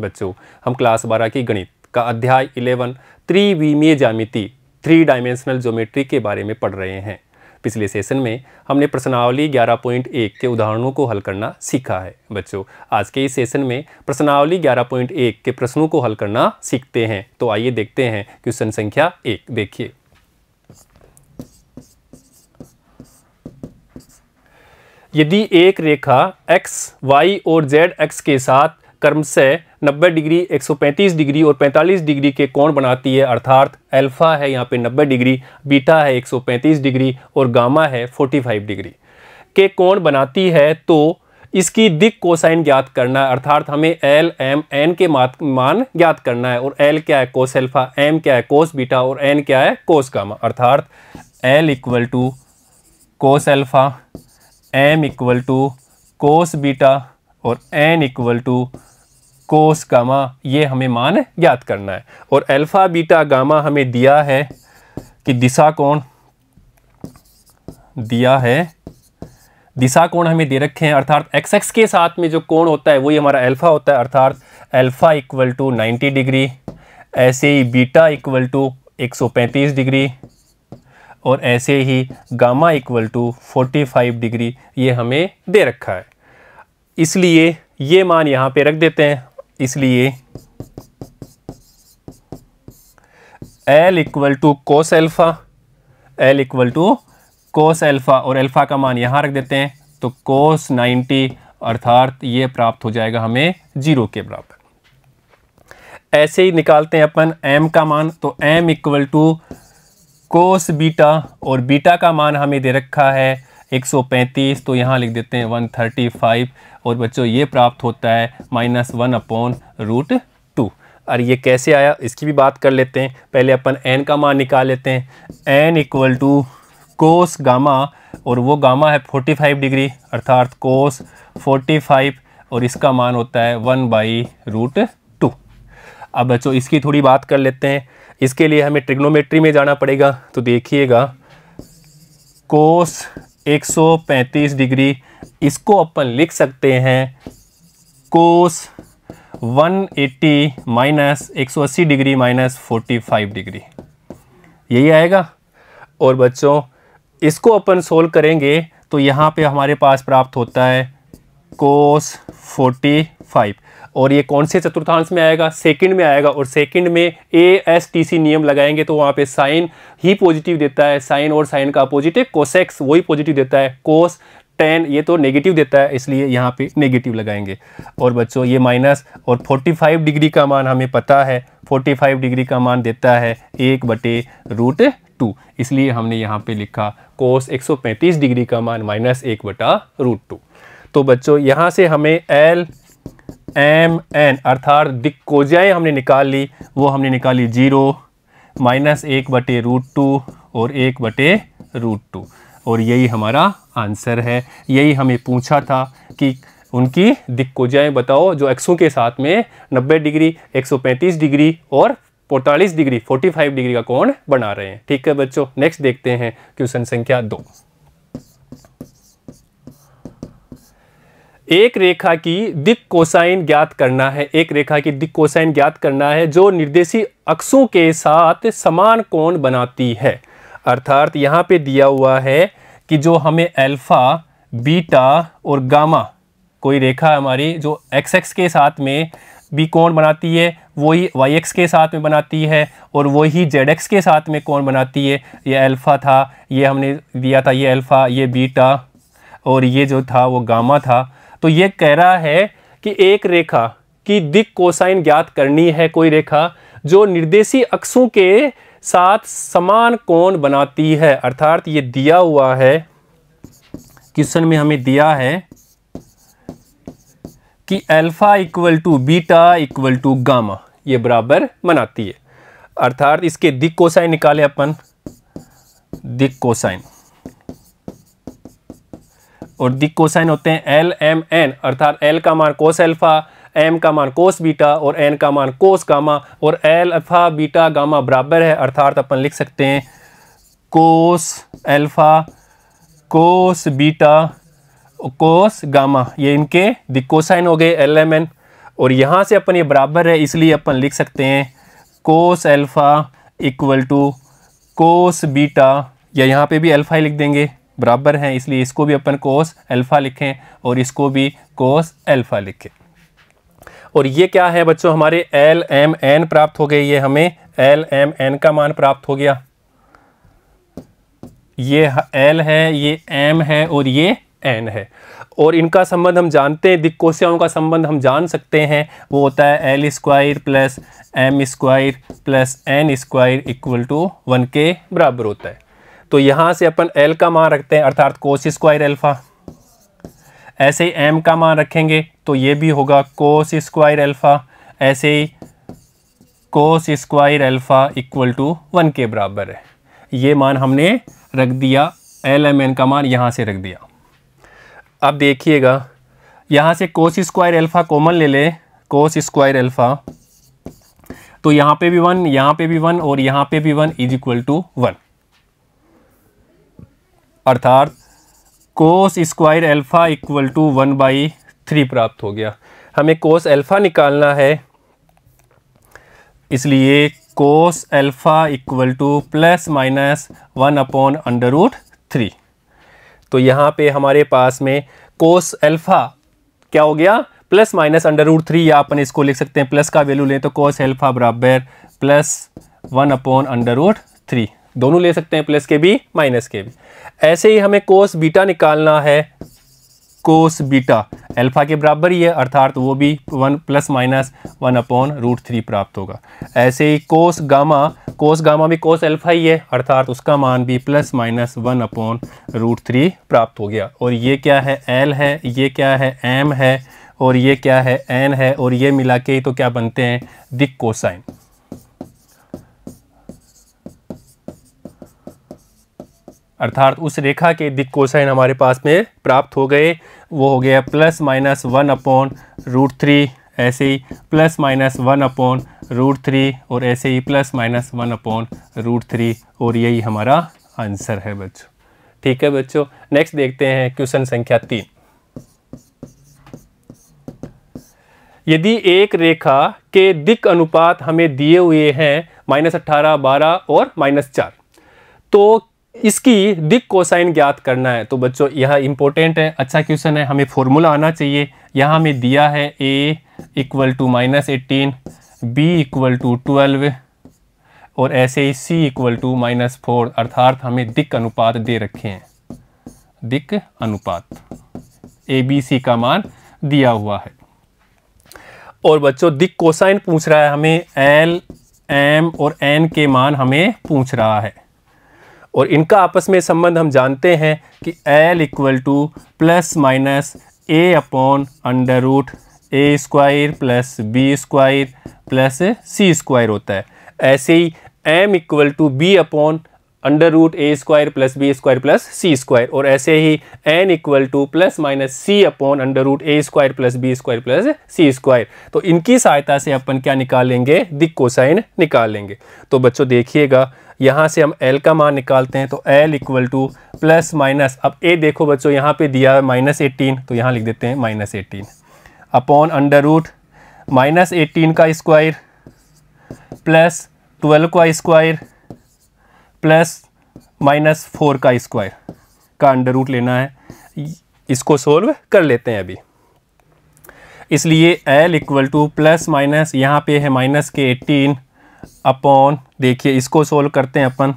बच्चों हम क्लास बारह की गणित का अध्याय इलेवन त्रिविमीय जामिति थ्री डायमेंशनल ज्योमेट्री के बारे में पढ़ रहे हैं पिछले सेशन में हमने प्रश्नावली 11.1 के उदाहरणों को हल करना सीखा है बच्चों आज के इस सेशन में प्रश्नावली 11.1 के प्रश्नों को हल करना सीखते हैं तो आइए देखते हैं क्वेश्चन संख्या एक देखिए यदि एक रेखा x, y और z x के साथ से 90 डिग्री 135 डिग्री और 45 डिग्री के कोण बनाती है अर्थात अल्फा है यहाँ पे 90 डिग्री बीटा है 135 डिग्री और गामा है 45 डिग्री के कोण बनाती है तो इसकी दिक कोसाइन ज्ञात करना है अर्थात हमें एल एम एन के मान ज्ञात करना है और एल क्या है कोस एल्फा एम क्या है कोस बीटा और एन क्या है कोस गामा अर्थात L equal to cos alpha M equal to cos beta और N equal to cos gamma ये हमें मान ज्ञात करना है और अल्फ़ा बीटा गामा हमें दिया है कि दिशा कोण दिया है दिशा कोण हमें दे रखे हैं अर्थात एक्स एक्स के साथ में जो कोण होता है वही हमारा अल्फ़ा होता है अर्थात अल्फ़ा इक्वल टू 90 डिग्री ऐसे ही बीटा इक्वल टू 135 डिग्री और ऐसे ही गामा इक्वल टू 45 डिग्री ये हमें दे रखा है इसलिए ये मान यहाँ पे रख देते हैं इसलिए L equal to cos alpha L equal to cos alpha और एल्फ़ा का मान यहां रख देते हैं तो कोस 90 अर्थात ये प्राप्त हो जाएगा हमें जीरो के बराबर ऐसे ही निकालते हैं अपन एम का मान तो M equal to cos beta और बीटा का मान हमें दे रखा है 135 तो यहाँ लिख देते हैं 135 और बच्चों ये प्राप्त होता है minus one upon root two और ये कैसे आया इसकी भी बात कर लेते हैं पहले अपन एन का मान निकाल लेते हैं N equal to cos gamma और वो गामा है 45 डिग्री अर्थात कोस 45 और इसका मान होता है वन बाई रूट टू अब बच्चों इसकी थोड़ी बात कर लेते हैं इसके लिए हमें ट्रिग्नोमेट्री में जाना पड़ेगा तो देखिएगा कोस 135 डिग्री इसको अपन लिख सकते हैं कोस 180 माइनस एक डिग्री माइनस फोर्टी डिग्री यही आएगा और बच्चों इसको अपन सोल्व करेंगे तो यहाँ पे हमारे पास प्राप्त होता है कोस 45 और ये कौन से चतुर्थांश में आएगा सेकंड में आएगा और सेकंड में ए एस टी सी नियम लगाएंगे तो वहाँ पे साइन ही पॉजिटिव देता है साइन और साइन का अपोजिट है कोसेक्स वही पॉजिटिव देता है कोस टेन ये तो नेगेटिव देता है इसलिए यहाँ पे नेगेटिव लगाएंगे और बच्चों ये माइनस और 45 डिग्री का मान हमें पता है 45 डिग्री का मान देता है एक बटे रूट टू इसलिए हमने यहाँ पे लिखा कोस 135 डिग्री का मान माइनस एक बटा रूट टू तो बच्चों यहाँ से हमें एल एम एन अर्थात दिक्कोजाएँ हमने निकाल ली वो हमने निकाली जीरो माइनस एक बटे रूट टू और एक बटे रूट टू और यही हमारा आंसर है यही हमें पूछा था कि उनकी दिक्कोजाएँ बताओ जो एक्सों के साथ में 90 डिग्री 135 डिग्री और 45 डिग्री 45 डिग्री का कोण बना रहे हैं ठीक है बच्चों नेक्स्ट देखते हैं क्वेश्चन संख्या दो एक रेखा की दिक कोसाइन ज्ञात करना है एक रेखा की दिक कोसाइन ज्ञात करना है जो निर्देशी अक्षों के साथ समान कोण बनाती है अर्थात यहाँ पे दिया हुआ है कि जो हमें अल्फा बीटा और गामा कोई रेखा हमारी जो एक्स एक्स के साथ में भी कोण बनाती है वही वाई एक्स के साथ में बनाती है और वही जेड एक्स के साथ में कोण बनाती है ये अल्फ़ा था ये हमने दिया था ये अल्फ़ा ये बीटा और ये जो था वो गामा था तो ये कह रहा है कि एक रेखा की दिक कोसाइन ज्ञात करनी है कोई रेखा जो निर्देशी अक्षों के साथ समान कोण बनाती है अर्थात ये दिया हुआ है क्वेश्चन में हमें दिया है कि alpha equal to beta equal to gamma ये बराबर बनाती है अर्थात इसके दिक कोसाइन निकाले अपन दिक कोसाइन और दिक कोसाइन होते हैं एल एम एन अर्थात एल का मान कोस एल्फा एम का मान कोस बीटा और एन का मान कोस गामा और एल अल्फा बीटा गामा बराबर है अर्थात अपन लिख सकते हैं cos alpha cos beta cos gamma ये इनके दिकोसाइन हो गए एल एम एन और यहाँ से अपन ये बराबर है इसलिए अपन लिख सकते हैं cos alpha equal to cos beta या यहाँ पे भी अल्फ़ा ही लिख देंगे बराबर हैं इसलिए इसको भी अपन कोस अल्फ़ा लिखें और इसको भी कोस अल्फ़ा लिखें और ये क्या है बच्चों हमारे एल एम एन प्राप्त हो गए ये हमें एल एम एन का मान प्राप्त हो गया ये एल है ये एम है और ये एन है और इनका संबंध हम जानते हैं दिक्कोशियाओं का संबंध हम जान सकते हैं वो होता है L square plus M square plus N square equal to one के बराबर होता है तो यहाँ से अपन एल का मान रखते हैं अर्थात कोस स्क्वायर एल्फ़ा ऐसे ही एम का मान रखेंगे तो ये भी होगा कोस स्क्वायर एल्फ़ा ऐसे ही cos square alpha equal to one के बराबर है ये मान हमने रख दिया एल एम एन का मान यहाँ से रख दिया अब देखिएगा यहाँ से कोस स्क्वायर एल्फ़ा कॉमन ले ले कोस स्क्वायर एल्फ़ा तो यहाँ पे भी वन यहाँ पे भी वन और यहाँ पे भी one is equal to one अर्थात cos square alpha equal to one by three प्राप्त हो गया हमें कोस एल्फा निकालना है इसलिए cos alpha equal to plus minus one upon under root three तो यहाँ पे हमारे पास में कोस एल्फा क्या हो गया plus minus under root three या अपन इसको लिख सकते हैं प्लस का वैल्यू लें तो कोस एल्फा बराबर plus one upon under root three दोनों ले सकते हैं प्लस के भी माइनस के भी ऐसे ही हमें कोस बीटा निकालना है कोस बीटा अल्फा के बराबर ही है अर्थात वो भी one plus minus one upon root three प्राप्त होगा ऐसे ही कोस गामा कोस गामा भी कोस अल्फा ही है अर्थात उसका मान भी plus minus one upon root three प्राप्त हो गया और ये क्या है एल है ये क्या है एम है और ये क्या है एन है और ये मिला के ही तो क्या बनते हैं दिक कोसाइन अर्थात उस रेखा के दिक कोसाइन हमारे पास में प्राप्त हो गए वो हो गया plus minus one upon root three ऐसे ही plus minus one upon root three और ऐसे ही plus minus one upon root three और यही हमारा आंसर है बच्चों ठीक है बच्चों नेक्स्ट देखते हैं क्वेश्चन संख्या तीन यदि एक रेखा के दिक अनुपात हमें दिए हुए हैं माइनस अट्ठारह बारह और माइनस चार तो इसकी दिक कोसाइन ज्ञात करना है तो बच्चों यह इंपॉर्टेंट है अच्छा क्वेश्चन है हमें फॉर्मूला आना चाहिए यहाँ हमें दिया है A equal to minus eighteen B equal to twelve और ऐसे ही C equal to minus four अर्थात हमें दिक अनुपात दे रखे हैं दिक अनुपात ए बी सी का मान दिया हुआ है और बच्चों दिक कोसाइन पूछ रहा है हमें एल एम और एन के मान हमें पूछ रहा है और इनका आपस में संबंध हम जानते हैं कि L equal to plus minus A upon under root A square plus B square plus C square होता है ऐसे ही M equal to B upon under root A square plus B square plus C square और ऐसे ही N equal to plus minus C upon under root A square plus B square plus C square तो इनकी सहायता से अपन क्या निकालेंगे दिक कोसाइन निकालेंगे तो बच्चों देखिएगा यहाँ से हम एल का मान निकालते हैं तो L equal to plus minus अब ए देखो बच्चों यहाँ पे दिया है माइनस एटीन तो यहाँ लिख देते हैं minus eighteen upon under root minus eighteen का स्क्वायर प्लस ट्वेल्व का स्क्वायर प्लस माइनस फोर का स्क्वायर का अंडर रूट लेना है इसको सोल्व कर लेते हैं अभी इसलिए L equal to plus minus यहाँ पे है माइनस के एटीन अपॉन देखिए इसको सोल्व करते हैं अपन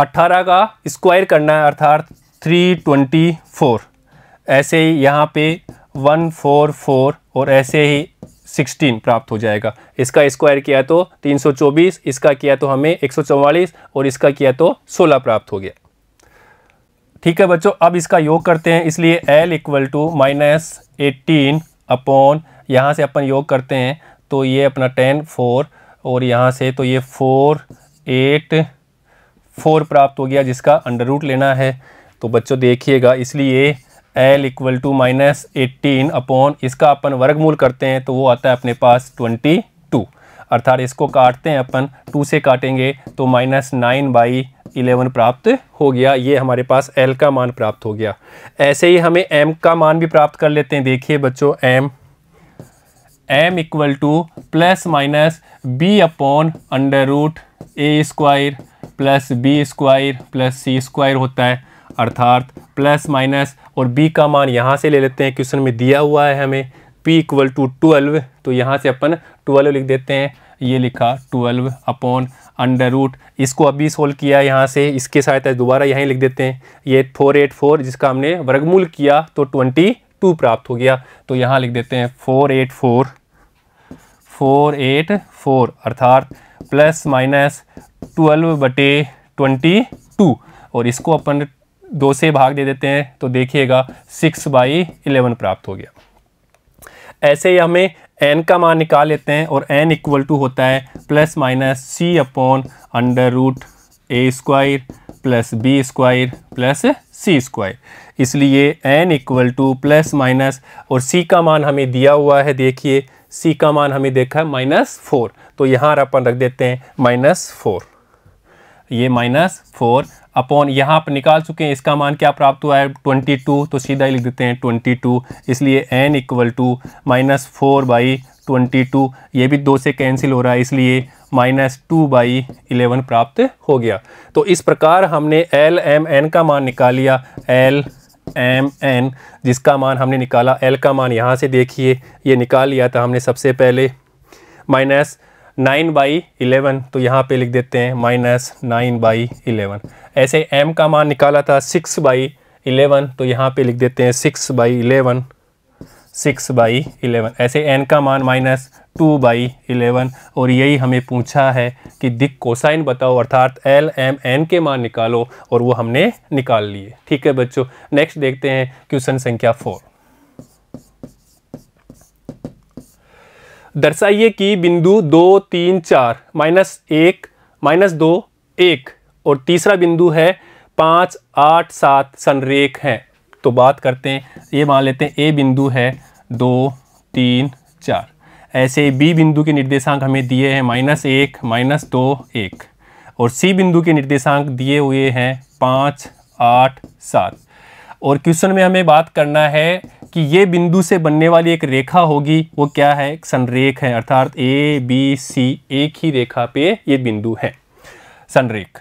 अट्ठारह का स्क्वायर करना है अर्थात थ्री ट्वेंटी फोर ऐसे ही यहाँ पे वन फोर फोर और ऐसे ही सिक्सटीन प्राप्त हो जाएगा इसका स्क्वायर किया तो तीन सौ चौबीस इसका किया तो हमें एक सौ चौवालीस और इसका किया तो सोलह प्राप्त हो गया ठीक है बच्चों अब इसका योग करते हैं इसलिए L equal to minus eighteen upon यहाँ से अपन योग करते हैं तो ये अपना टेन फोर और यहाँ से तो ये फोर एट फोर प्राप्त हो गया जिसका अंडर रूट लेना है तो बच्चों देखिएगा इसलिए L equal to minus eighteen upon इसका अपन वर्गमूल करते हैं तो वो आता है अपने पास ट्वेंटी टू अर्थात इसको काटते हैं अपन टू से काटेंगे तो माइनस नाइन बाई इलेवन प्राप्त हो गया ये हमारे पास एल का मान प्राप्त हो गया ऐसे ही हमें एम का मान भी प्राप्त कर लेते हैं देखिए बच्चों M M equal to plus minus B upon under root A square plus B square plus C square होता है अर्थात प्लस माइनस और बी का मान यहाँ से ले लेते हैं क्वेश्चन में दिया हुआ है हमें पी इक्वल टू ट्वेल्व तो यहाँ से अपन ट्वेल्व लिख देते हैं ये लिखा ट्वेल्व अपॉन अंडर रूट इसको अभी सोल्व किया यहाँ से इसके सहायता दोबारा यहीं लिख देते हैं ये फोर एट फोर जिसका हमने वर्गमूल किया तो ट्वेंटी टू प्राप्त हो गया तो यहाँ लिख देते हैं four eight four four eight four अर्थात प्लस माइनस ट्वेल्व बटे ट्वेंटी टू और इसको अपन दो से भाग दे देते हैं तो देखिएगा सिक्स बाई इलेवन प्राप्त हो गया ऐसे ही हमें एन का मान निकाल लेते हैं और एन इक्वल टू होता है plus minus C upon under root A square plus B square plus C square इसलिए N equal to plus minus और सी का मान हमें दिया हुआ है देखिए सी का मान हमें देखा है माइनस फोर तो यहाँ अपन रख देते हैं माइनस फोर ये माइनस फोर अपॉन यहाँ आप निकाल चुके हैं इसका मान क्या प्राप्त हुआ है ट्वेंटी टू तो सीधा ही लिख देते हैं ट्वेंटी टू इसलिए N equal to minus four by twenty two ये भी दो से कैंसिल हो रहा है इसलिए माइनस टू बाई इलेवन प्राप्त हो गया तो इस प्रकार हमने एल एम एन का मान निकाल लिया एल एम एन जिसका मान हमने निकाला एल का मान यहाँ से देखिए ये निकाल लिया था हमने सबसे पहले माइनस नाइन बाई इलेवन तो यहाँ पे लिख देते हैं माइनस नाइन बाई इलेवन ऐसे एम का मान निकाला था सिक्स बाई इलेवन तो यहाँ पे लिख देते हैं six by eleven six by eleven ऐसे एन का मान माइनस टू बाई इलेवन और यही हमें पूछा है कि दिक कोसाइन बताओ अर्थात एल एम एन के मान निकालो और वो हमने निकाल लिए ठीक है बच्चों नेक्स्ट देखते हैं क्वेश्चन संख्या फोर दर्शाइए कि बिंदु दो तीन चार माइनस एक माइनस दो एक और तीसरा बिंदु है पाँच आठ सात संरेख हैं तो बात करते हैं ये मान लेते हैं ए बिंदु है दो तीन चार ऐसे बी बिंदु के निर्देशांक हमें दिए हैं माइनस एक माइनस दो एक और सी बिंदु के निर्देशांक दिए हुए हैं पाँच आठ सात और क्वेश्चन में हमें बात करना है कि ये बिंदु से बनने वाली एक रेखा होगी वो क्या है संरेख है अर्थात ए बी सी एक ही रेखा पे ये बिंदु है संरेख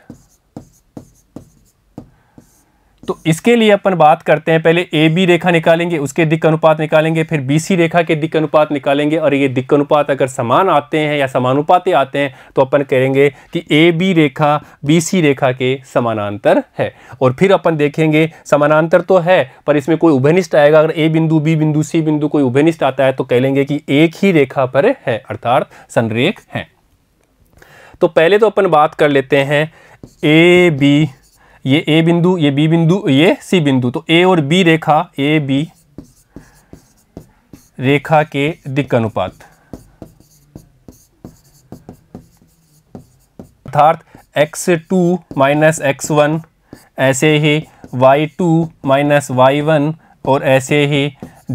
तो इसके लिए अपन बात करते हैं पहले ए बी रेखा निकालेंगे उसके दिक्क अनुपात निकालेंगे फिर बी सी रेखा के दिक्क अनुपात निकालेंगे और ये दिक्क अनुपात अगर समान आते हैं या समानुपाते आते हैं तो अपन कहेंगे कि A B Rekha B C रेखा के समानांतर है और फिर अपन देखेंगे समानांतर तो है पर इसमें कोई उभयनिष्ठ आएगा अगर ए बिंदु बी बिंदु सी बिंदु कोई उभयनिष्ठ आता है तो कह लेंगे कि एक ही रेखा पर है अर्थात संरेख है तो पहले तो अपन बात कर लेते हैं ए बी ये ए बिंदु ये बी बिंदु ये सी बिंदु तो ए और बी रेखा ए बी रेखा के दिक्क अनुपात अर्थात X two minus X one ऐसे ही Y two minus Y one और ऐसे ही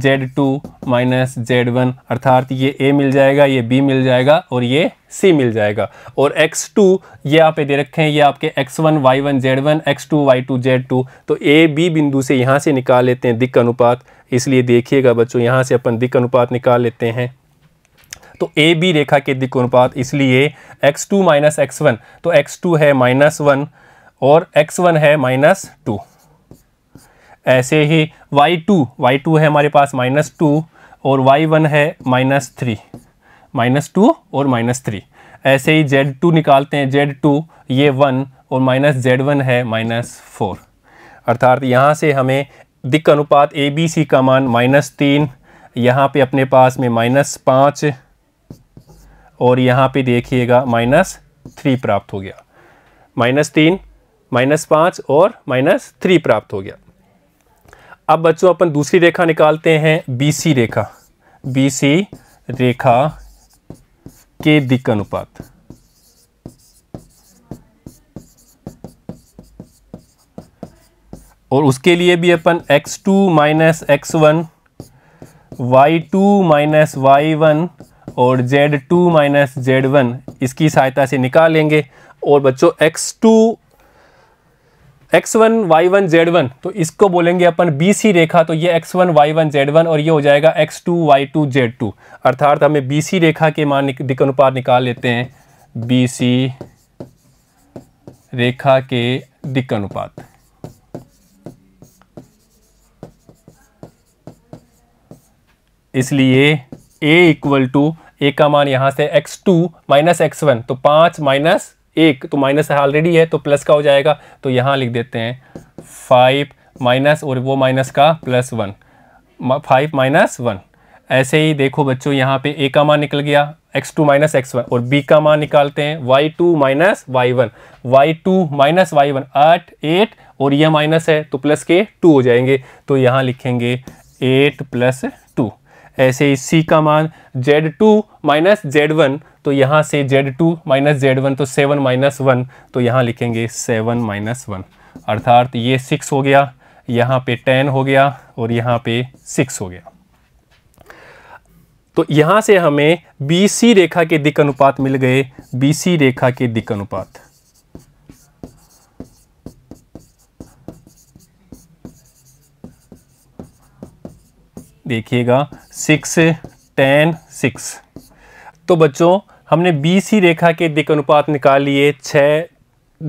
Z two minus Z one अर्थात ये ए मिल जाएगा ये बी मिल जाएगा और ये सी मिल जाएगा और एक्स टू ये आप दे रखे हैं ये आपके X one Y one Z one X two Y two Z two तो ए बी बिंदु से यहाँ से निकाल लेते हैं दिक्क अनुपात इसलिए देखिएगा बच्चों यहाँ से अपन दिक्क अनुपात निकाल लेते हैं तो ए बी रेखा के दिक्क अनुपात इसलिए X two minus X one तो एक्स टू है माइनस वन और एक्स वन है माइनस टू ऐसे ही वाई टू वाई टू है हमारे पास माइनस टू और वाई वन है माइनस थ्री माइनस टू और माइनस थ्री ऐसे ही जेड टू निकालते हैं जेड टू ये वन और माइनस जेड वन है माइनस फोर अर्थात यहाँ से हमें दिक अनुपात ए बी सी का मान माइनस तीन यहाँ पे अपने पास में माइनस पाँच और यहाँ पे देखिएगा माइनस थ्री प्राप्त हो गया माइनस तीन माइनस पाँच और माइनस थ्री प्राप्त हो गया अब बच्चों अपन दूसरी रेखा निकालते हैं बीसी रेखा बीसी रेखा के दिक अनुपात और उसके लिए भी अपन x2 two minus X one Y two minus Y one और z2 two minus Z one इसकी सहायता से निकालेंगे और बच्चों x2 X one Y one Z one तो इसको बोलेंगे अपन BC रेखा तो ये X one Y one Z one और ये हो जाएगा X two Y two Z two अर्थात हमें BC रेखा के मान निक, अनुपात निकाल लेते हैं बी सी रेखा के दिक अनुपात इसलिए ए इक्वल टू ए का मान यहां से X two minus X one तो पांच माइनस एक तो माइनस ऑलरेडी है तो प्लस का हो जाएगा तो यहाँ लिख देते हैं फाइव माइनस और वो माइनस का plus one five minus one ऐसे ही देखो बच्चों यहाँ पे ए का मान निकल गया X two minus X one और बी का मान निकालते हैं Y two minus Y one Y two minus Y one आठ एट और यह माइनस है तो प्लस के टू हो जाएंगे तो यहाँ लिखेंगे एट प्लस ऐसे ही सी का मान Z two minus Z one तो यहाँ से Z two minus Z one तो सेवन माइनस वन तो यहाँ लिखेंगे सेवन माइनस वन अर्थात ये सिक्स हो गया यहाँ पे टेन हो गया और यहाँ पे सिक्स हो गया तो यहाँ से हमें बी सी रेखा के दिक अनुपात मिल गए बी सी रेखा के दिक अनुपात देखिएगा सिक्स टेन सिक्स तो बच्चों हमने बीसी रेखा के दिक अनुपात निकाल लिए छ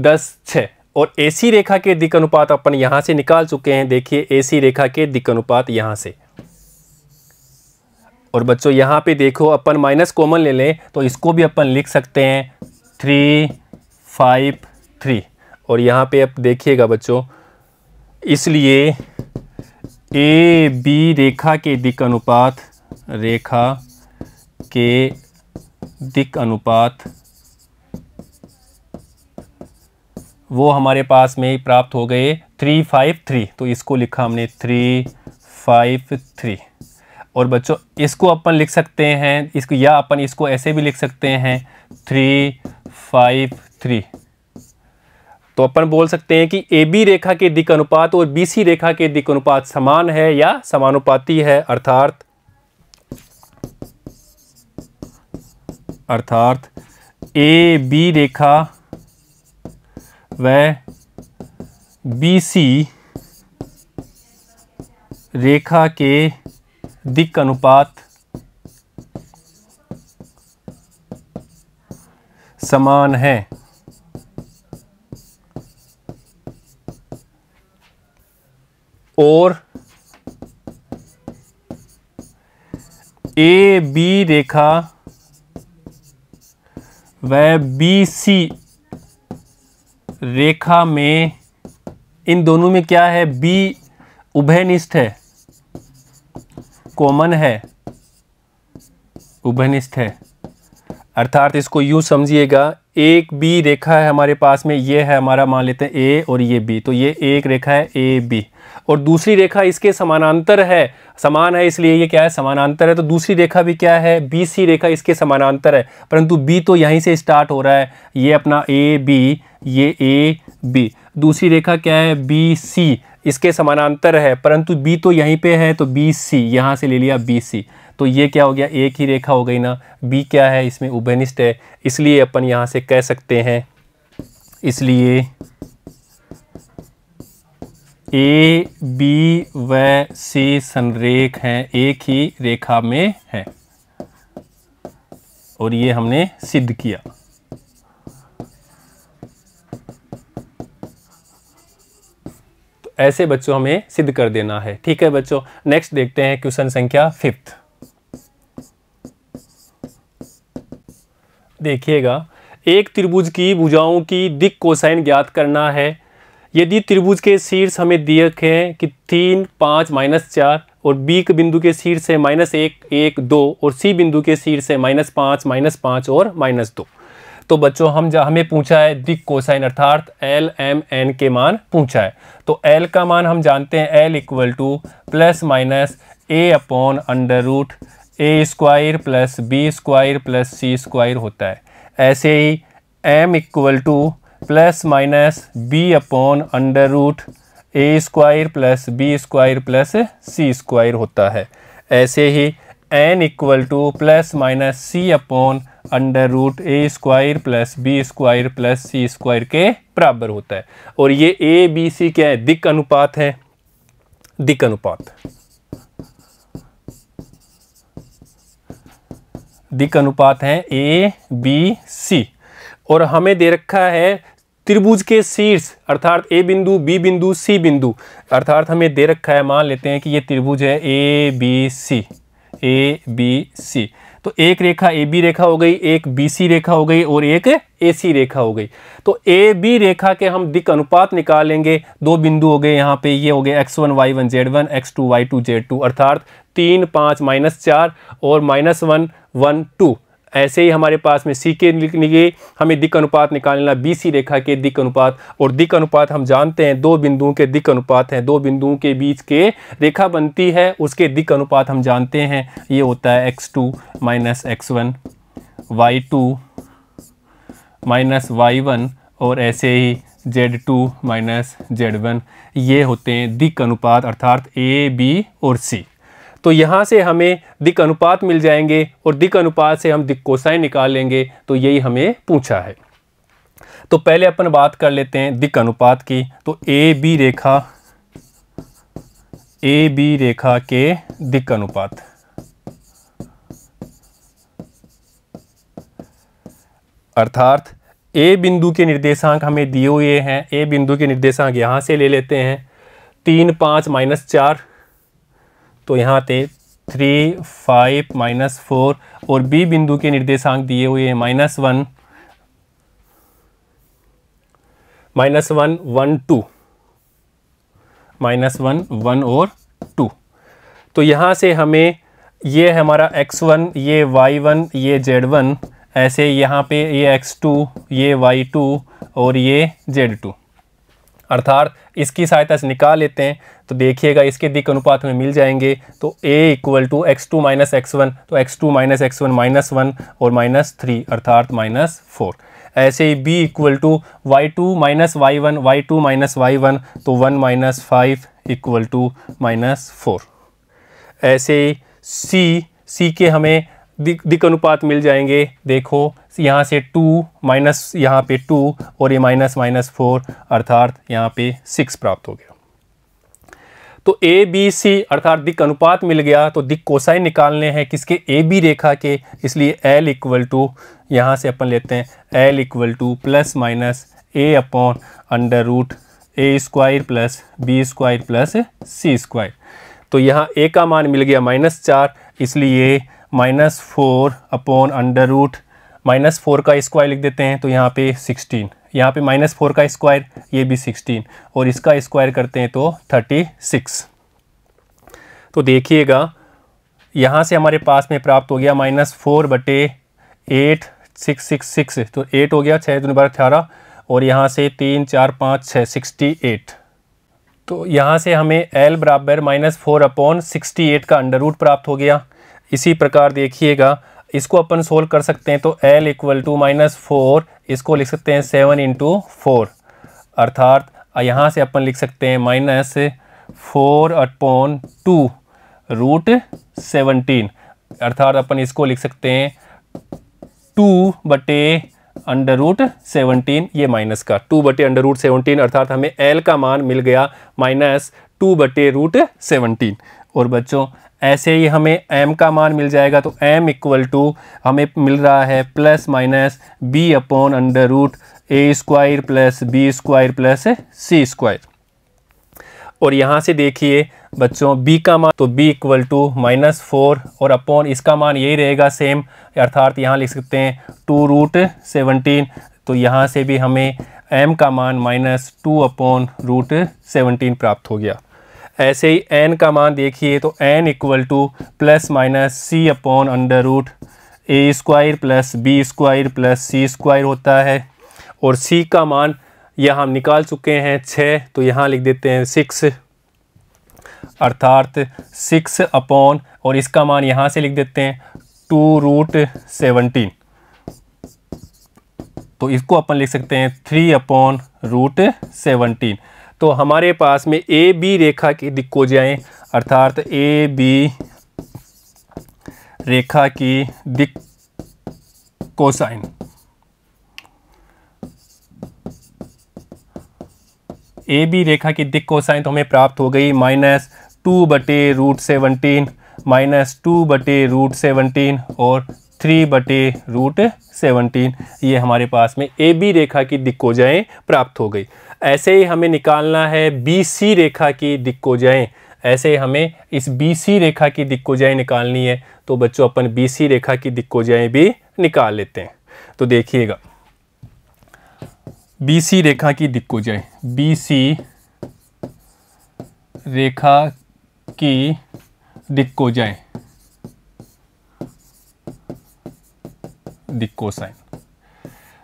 दस छ और एसी रेखा के दिक अनुपात अपन यहाँ से निकाल चुके हैं देखिए एसी रेखा के दिक अनुपात यहाँ से और बच्चों यहाँ पे देखो अपन माइनस कॉमन ले लें तो इसको भी अपन लिख सकते हैं थ्री फाइव थ्री और यहाँ पे आप देखिएगा बच्चों इसलिए ए बी रेखा के दिक अनुपात रेखा के दिक अनुपात वो हमारे पास में प्राप्त हो गए थ्री फाइव थ्री तो इसको लिखा हमने थ्री फाइव थ्री और बच्चों इसको अपन लिख सकते हैं इसको या अपन इसको ऐसे भी लिख सकते हैं थ्री फाइव थ्री तो अपन बोल सकते हैं कि ए बी रेखा के दिक अनुपात और बी सी रेखा के दिक अनुपात समान है या समानुपाती है अर्थात अर्थात ए बी रेखा व बी सी रेखा के दिक अनुपात समान है और ए बी रेखा व बी सी रेखा में इन दोनों में क्या है बी उभयनिष्ठ है कॉमन है उभयनिष्ठ है अर्थात इसको यू समझिएगा एक बी रेखा है हमारे पास में ये है हमारा मान लेते हैं ए और ये बी तो ये एक रेखा है ए बी और दूसरी रेखा इसके समानांतर है समान है इसलिए ये क्या है समानांतर है तो दूसरी रेखा भी क्या है बी सी रेखा इसके समानांतर है परंतु बी तो यहीं से स्टार्ट हो रहा है ये अपना ए बी ये ए बी दूसरी रेखा क्या है बी सी इसके समानांतर है परंतु बी तो यहीं पे है तो बी सी यहाँ से ले लिया बी सी तो ये क्या हो गया एक ही रेखा हो गई ना बी क्या है इसमें उभनिष्ठ है इसलिए अपन यहाँ से कह सकते हैं इसलिए ए बी व सी संरेख हैं एक ही रेखा में है और ये हमने सिद्ध किया तो ऐसे बच्चों हमें सिद्ध कर देना है ठीक है बच्चों नेक्स्ट देखते हैं क्वेश्चन संख्या फिफ्थ देखिएगा एक त्रिभुज की भुजाओं की दिक कोसाइन ज्ञात करना है यदि त्रिभुज के शीर्ष हमें दिए हैं कि तीन पाँच माइनस चार और बी के बिंदु के शीर्ष है माइनस एक एक दो और सी बिंदु के शीर्ष है माइनस पाँच माइनस पाँच और माइनस दो तो बच्चों हम जा हमें पूछा है दिक कोसाइन अर्थात एल एम एन के मान पूछा है तो एल का मान हम जानते हैं L equal to plus minus A upon under root A square plus B square plus C square होता है ऐसे ही M equal to plus minus B upon under root A square plus B square plus C square होता है ऐसे ही N equal to plus minus C upon under root A square plus B square plus C square के बराबर होता है और ये ए बी सी क्या है दिक अनुपात है दिक अनुपात दिक अनुपात हैं ए बी सी और हमें दे रखा है त्रिभुज के शीर्ष अर्थात ए बिंदु बी बिंदु सी बिंदु अर्थात हमें दे रखा है मान लेते हैं कि ये त्रिभुज है A B C A B C तो एक रेखा ए बी रेखा हो गई एक बी सी रेखा हो गई और एक ए सी रेखा हो गई तो ए बी रेखा के हम दिक अनुपात निकालेंगे दो बिंदु हो गए यहाँ पे ये हो गए X one Y one Z one X two Y two Z two अर्थात तीन पाँच माइनस चार और माइनस वन वन टू ऐसे ही हमारे पास में सी के लिए हमें दिक अनुपात निकालना बी सी रेखा के दिक अनुपात और दिक अनुपात हम जानते हैं दो बिंदुओं के दिक अनुपात हैं दो बिंदुओं के बीच के रेखा बनती है उसके दिक अनुपात हम जानते हैं ये होता है X two minus X one Y two minus Y one और ऐसे ही Z two minus Z one ये होते हैं दिक अनुपात अर्थात ए बी और सी तो यहाँ से हमें दिक अनुपात मिल जाएंगे और दिक अनुपात से हम दिक कोसाइन निकाल लेंगे तो यही हमें पूछा है तो पहले अपन बात कर लेते हैं दिक अनुपात की तो A B Rekha A B रेखा के दिक अनुपात अर्थात ए बिंदु के निर्देशांक हमें दिए हुए हैं ए बिंदु के निर्देशांक यहां से ले लेते हैं तीन पांच माइनस चार तो यहाँ आते थ्री फाइव माइनस फोर और बी बिंदु के निर्देशांक दिए हुए हैं minus one minus one one two minus one one और टू तो यहाँ से हमें ये हमारा एक्स वन ये वाई वन ये जेड वन ऐसे यहाँ पे ये एक्स टू ये वाई टू और ये जेड टू अर्थात इसकी सहायता से निकाल लेते हैं तो देखिएगा इसके दिक अनुपात में मिल जाएंगे तो a equal to X two minus X one तो X two minus X one minus one और माइनस थ्री अर्थात माइनस फोर ऐसे ही b equal to Y two minus Y one Y two minus Y one तो one minus five equal to minus four ऐसे ही c c के हमें दिक दिक अनुपात मिल जाएंगे देखो यहाँ से टू माइनस यहाँ पे टू और ये माइनस माइनस फोर अर्थात यहाँ पे सिक्स प्राप्त हो गया तो ए बी सी अर्थात दिक अनुपात मिल गया तो दिक कोसाइन निकालने हैं किसके ए बी रेखा के इसलिए एल इक्वल टू यहाँ से अपन लेते हैं L equal to plus minus A upon under root A square plus B square plus C square तो यहाँ ए का मान मिल गया माइनस चार इसलिए minus four upon under root minus four का स्क्वायर लिख देते हैं तो यहाँ पे सिक्सटीन यहाँ पे माइनस फोर का स्क्वायर ये भी सिक्सटीन और इसका स्क्वायर करते हैं तो थर्टी सिक्स तो देखिएगा यहाँ से हमारे पास में प्राप्त हो गया माइनस फोर बटे एट सिक्स सिक्स सिक्स तो एट हो गया छः दून बारह अठारह और यहाँ से तीन चार पाँच छः सिक्सटी एट तो यहाँ से हमें एल बराबर minus four upon sixty eight का अंडर रूट प्राप्त हो गया इसी प्रकार देखिएगा इसको अपन सोल्व कर सकते हैं तो L equal to minus four इसको लिख सकते हैं सेवन इंटू फोर अर्थात यहाँ से अपन लिख सकते हैं minus four upon two root seventeen अर्थात अपन इसको लिख सकते हैं टू बटे अंडर रूट सेवनटीन ये माइनस का टू बटे अंडर रूट सेवनटीन अर्थात हमें एल का मान मिल गया माइनस टू बटे रूट सेवनटीन और बच्चों ऐसे ही हमें m का मान मिल जाएगा तो m इक्वल टू हमें मिल रहा है plus minus b upon under root A square plus B square plus C square और यहाँ से देखिए बच्चों b का मान तो b equal to minus four और अपॉन इसका मान यही रहेगा सेम अर्थात यहाँ लिख सकते हैं टू रूट सेवनटीन तो यहाँ से भी हमें m का मान minus two upon root seventeen प्राप्त हो गया ऐसे ही एन का मान देखिए तो N equal to plus minus C upon under root A square plus B square plus C square होता है और सी का मान यह हम निकाल चुके हैं छः तो यहाँ लिख देते हैं सिक्स अर्थात सिक्स अपॉन और इसका मान यहाँ से लिख देते हैं टू रूट सेवनटीन तो इसको अपन लिख सकते हैं थ्री अपॉन रूट सेवनटीन तो हमारे पास में ए बी रेखा की दिक्कोजाएँ अर्थात ए बी रेखा की दिक कोसाइन ए बी रेखा की दिक कोसाइन तो हमें प्राप्त हो गई माइनस टू बटे रूट सेवनटीन माइनस टू बटे रूट सेवनटीन और थ्री बटे रूट सेवनटीन ये हमारे पास में ए बी रेखा की दिक्कोजाएँ प्राप्त हो गई ऐसे ही हमें निकालना है बी सी रेखा की दिक्कोजाएँ ऐसे हमें इस बी सी रेखा की दिक्कोजाएँ निकालनी है तो बच्चों अपन बी सी रेखा की दिक्कोजाएँ भी निकाल लेते हैं तो देखिएगा बी सी रेखा की दिक्कोजाएँ बी सी रेखा की दिक्कोजाएँ दिक्कोसाइन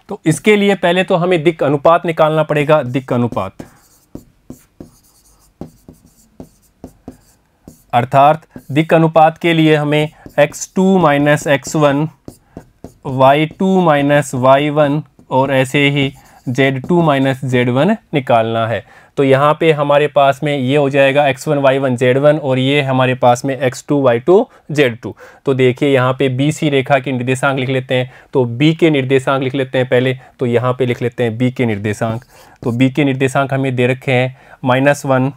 तो इसके लिए पहले तो हमें दिक अनुपात निकालना पड़ेगा दिक अनुपात अर्थात दिक अनुपात के लिए हमें x2 two minus X one Y two minus Y one और ऐसे ही z2 two minus Z one निकालना है तो यहाँ पे हमारे पास में ये हो जाएगा X one Y one Z one और ये हमारे पास में X two Y two Z two तो देखिए यहाँ पे बी सी रेखा के निर्देशांक लिख लेते हैं तो बी के निर्देशांक लिख लेते हैं पहले तो यहाँ पे लिख लेते हैं बी के निर्देशांक तो बी के निर्देशांक हमें दे रखे हैं माइनस वन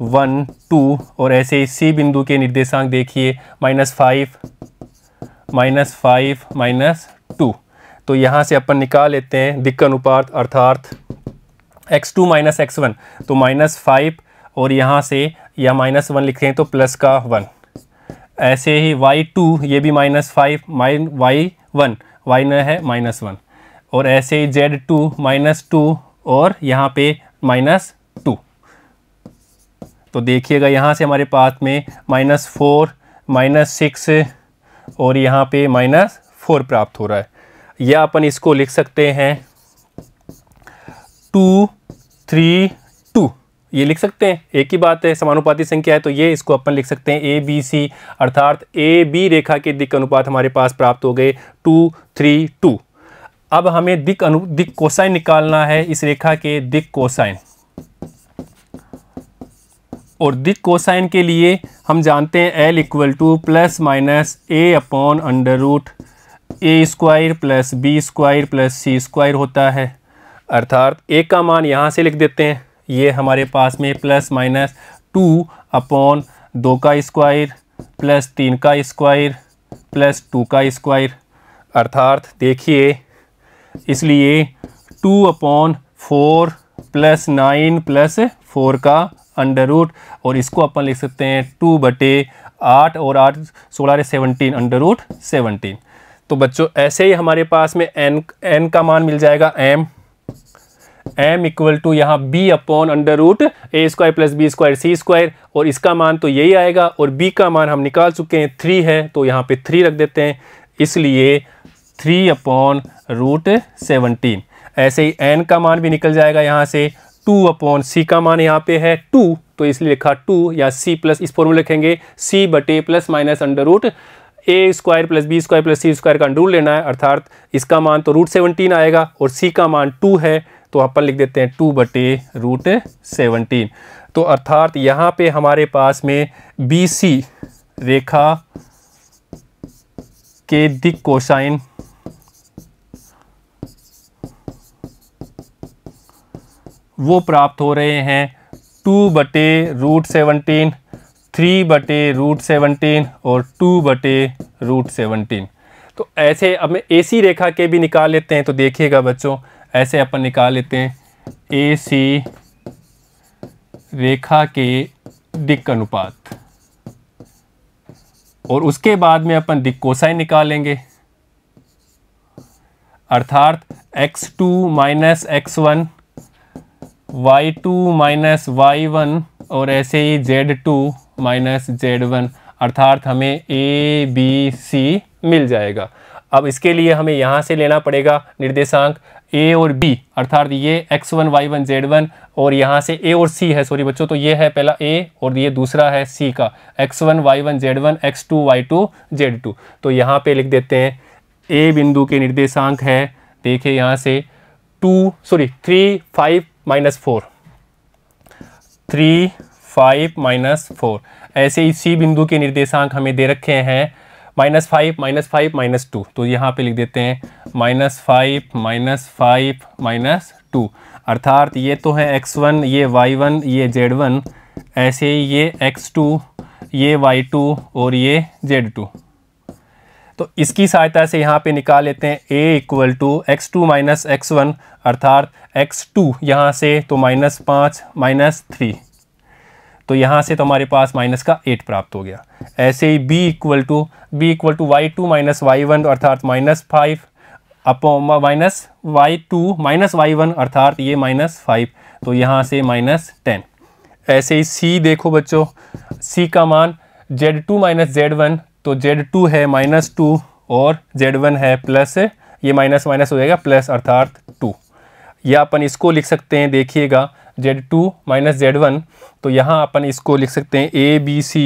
वन टू और ऐसे ही सी बिंदु के निर्देशांक देखिए minus five minus five minus two तो यहाँ से अपन निकाल लेते हैं दिक्कन उपार्थ अर्थार्थ X two minus X one तो माइनस फाइव और यहाँ से यह माइनस वन लिखें तो प्लस का वन ऐसे ही वाई टू ये भी minus five minus Y one Y न है माइनस वन और ऐसे ही जेड टू माइनस टू और यहाँ पे माइनस टू तो देखिएगा यहाँ से हमारे पास में माइनस फोर माइनस सिक्स और यहाँ पे माइनस फोर प्राप्त हो रहा है या अपन इसको लिख सकते हैं टू थ्री टू ये लिख सकते हैं एक ही बात है समानुपाती संख्या है तो ये इसको अपन लिख सकते हैं ए बी सी अर्थात ए बी रेखा के दिक अनुपात हमारे पास प्राप्त हो गए टू थ्री टू अब हमें दिक अनु दिक कोसाइन निकालना है इस रेखा के दिक कोसाइन और दिक कोसाइन के लिए हम जानते हैं L equal to plus minus A upon under root A square plus B square plus C square होता है अर्थात एक का मान यहाँ से लिख देते हैं ये हमारे पास में प्लस माइनस टू अपॉन दो का स्क्वायर प्लस तीन का स्क्वायर प्लस टू का स्क्वायर अर्थात देखिए इसलिए two upon four plus nine plus four का अंडर रूट और इसको अपन लिख सकते हैं टू बटे आठ और आठ सोलह सेवनटीन अंडर रूट सेवनटीन तो बच्चों ऐसे ही हमारे पास में एन एन का मान मिल जाएगा एम एम इक्वल टू यहाँ B upon under root A square plus B square C square और इसका मान तो यही आएगा और बी का मान हम निकाल चुके हैं थ्री है तो यहाँ पे थ्री रख देते हैं इसलिए थ्री अपॉन रूट सेवनटीन ऐसे ही एन का मान भी निकल जाएगा यहाँ से टू अपॉन सी का मान यहाँ पे है टू तो इसलिए लिखा टू या सी प्लस इस फॉर्मूले लिखेंगे सी बटे plus minus under root A square plus B square plus C square का अंडर लेना है अर्थात इसका मान तो रूट सेवनटीन आएगा और सी का मान टू है तो अपन पर लिख देते हैं टू बटे रूट सेवनटीन तो अर्थात यहाँ पे हमारे पास में बी रेखा के दिक कोसाइन वो प्राप्त हो रहे हैं टू बटे रूट सेवनटीन थ्री बटे रूट सेवनटीन और टू बटे रूट सेवनटीन तो ऐसे अब एसी रेखा के भी निकाल लेते हैं तो देखिएगा बच्चों ऐसे अपन निकाल लेते हैं ए सी रेखा के दिक अनुपात और उसके बाद में अपन दिक कोसाइन निकालेंगे अर्थात X two minus X one Y two minus Y one और ऐसे ही Z two minus Z one अर्थात हमें ए बी सी मिल जाएगा अब इसके लिए हमें यहाँ से लेना पड़ेगा निर्देशांक ए और बी अर्थात ये X one Y one Z one और यहाँ से ए और सी है सॉरी बच्चों तो ये है पहला ए और ये दूसरा है सी का X one Y one Z one X two Y two Z two तो यहाँ पे लिख देते हैं ए बिंदु के निर्देशांक है देखिए यहाँ से two sorry three five minus four three five minus four ऐसे ही सी बिंदु के निर्देशांक हमें दे रखे हैं minus five minus five minus two तो यहाँ पे लिख देते हैं minus five minus five minus two अर्थात ये तो है एक्स वन ये वाई वन ये जेड वन ऐसे ही ये एक्स टू ये वाई टू और ये जेड टू तो इसकी सहायता से यहाँ पे निकाल लेते हैं a equal to X two minus X one अर्थात एक्स टू यहाँ से तो माइनस पाँच माइनस थ्री तो यहाँ से तो हमारे पास माइनस का एट प्राप्त हो गया ऐसे ही B equal to B equal to Y two minus Y one अर्थात minus five upon minus Y two minus Y one अर्थात ये माइनस फाइव तो यहाँ से माइनस टेन ऐसे ही सी देखो बच्चों सी का मान Z two minus Z one तो जेड टू है माइनस टू और जेड वन है प्लस ये माइनस माइनस हो जाएगा प्लस अर्थात टू या अपन इसको लिख सकते हैं देखिएगा Z two minus Z one तो यहाँ अपन इसको लिख सकते हैं A B C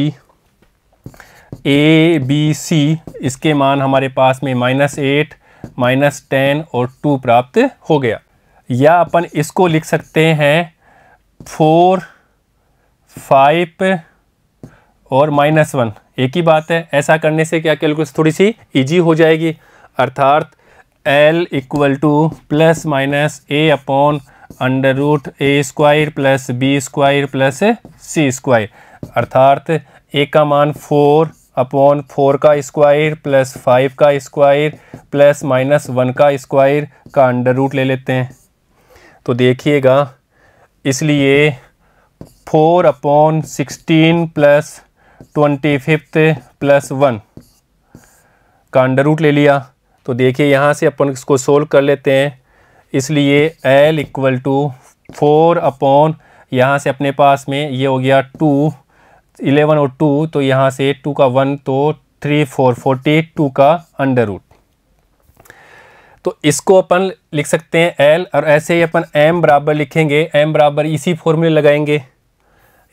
A B C इसके मान हमारे पास में माइनस एट माइनस टेन और टू प्राप्त हो गया या अपन इसको लिख सकते हैं फोर फाइव और माइनस वन एक ही बात है ऐसा करने से क्या कैलकुलेशन थोड़ी सी इजी हो जाएगी अर्थात L equal to plus minus A upon under root A square plus B square plus C square अर्थात ए का मान फोर अपॉन फोर का स्क्वायर प्लस फाइव का स्क्वायर प्लस माइनस वन का स्क्वायर का अंडर रूट ले लेते हैं तो देखिएगा इसलिए four upon sixteen plus twenty fifth plus one का अंडर रूट ले लिया तो देखिए यहाँ से अपन इसको सोल्व कर लेते हैं इसलिए L equal to four upon यहाँ से अपने पास में ये हो गया टू इलेवन और टू तो यहाँ से टू का वन तो थ्री फोर फोर्टी टू का अंडर रूट तो इसको अपन लिख सकते हैं एल और ऐसे ही अपन एम बराबर लिखेंगे एम बराबर इसी फॉर्मूले लगाएंगे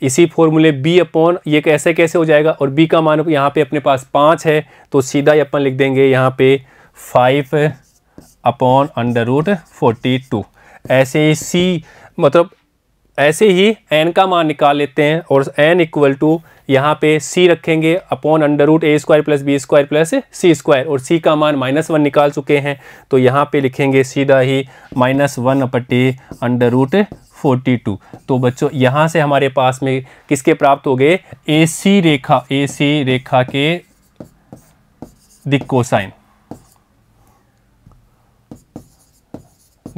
इसी फॉर्मूले बी अपॉन ये कैसे कैसे हो जाएगा और बी का मान यहाँ पे अपने पास पाँच है तो सीधा ही अपन लिख देंगे यहाँ पे five upon under root forty two ऐसे ही सी मतलब ऐसे ही एन का मान निकाल लेते हैं और एन इक्वल टू यहाँ पे सी रखेंगे upon under root A square plus B square plus C square और सी का मान माइनस वन निकाल चुके हैं तो यहाँ पे लिखेंगे सीधा ही minus one upon under root forty two तो बच्चों यहाँ से हमारे पास में किसके प्राप्त हो गए ए सी रेखा ए सी रेखा के दिक्को साइन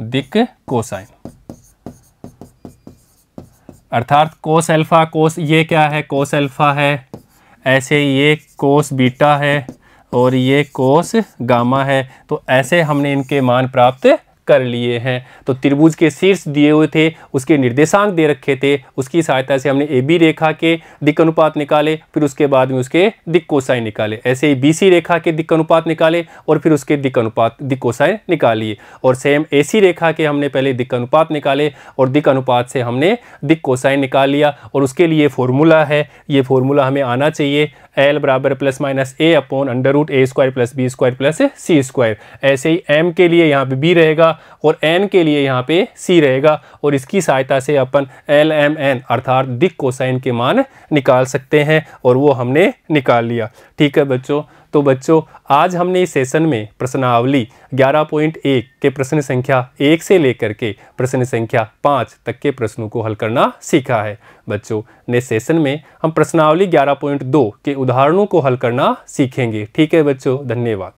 दिक कोसाइन अर्थात कोस अल्फ़ा कोस ये क्या है कोस अल्फ़ा है ऐसे ये कोस बीटा है और ये कोस गामा है तो ऐसे हमने इनके मान प्राप्त कर लिए हैं तो त्रिभुज के शीर्ष दिए हुए थे उसके निर्देशांक दे रखे थे उसकी सहायता से हमने ए बी रेखा के दिक अनुपात निकाले फिर उसके बाद में उसके दिक्कोसाइन निकाले ऐसे ही बी सी रेखा के दिक्क अनुपात निकाले और फिर उसके दिक अनुपात दिक्कोसाइन निकालिए और सेम ए सी रेखा के हमने पहले दिक्क अनुपात निकाले और दिक अनुपात से हमने दिक्कोसाइन निकाल लिया और उसके लिए फॉर्मूला है ये फॉर्मूला हमें आना चाहिए एल बराबर plus minus A upon under root A square plus B square plus C square ऐसे ही एम के लिए यहाँ पे बी रहेगा और एन के लिए यहाँ पे सी रहेगा और इसकी सहायता से अपन एल एम एन अर्थात दिक कोसाइन के मान निकाल सकते हैं और वो हमने निकाल लिया ठीक है बच्चों तो बच्चों आज हमने इस सेशन में प्रश्नावली 11.1 के प्रश्न संख्या एक से लेकर के प्रश्न संख्या पाँच तक के प्रश्नों को हल करना सीखा है बच्चों ने सेशन में हम प्रश्नावली 11.2 के उदाहरणों को हल करना सीखेंगे ठीक है बच्चों धन्यवाद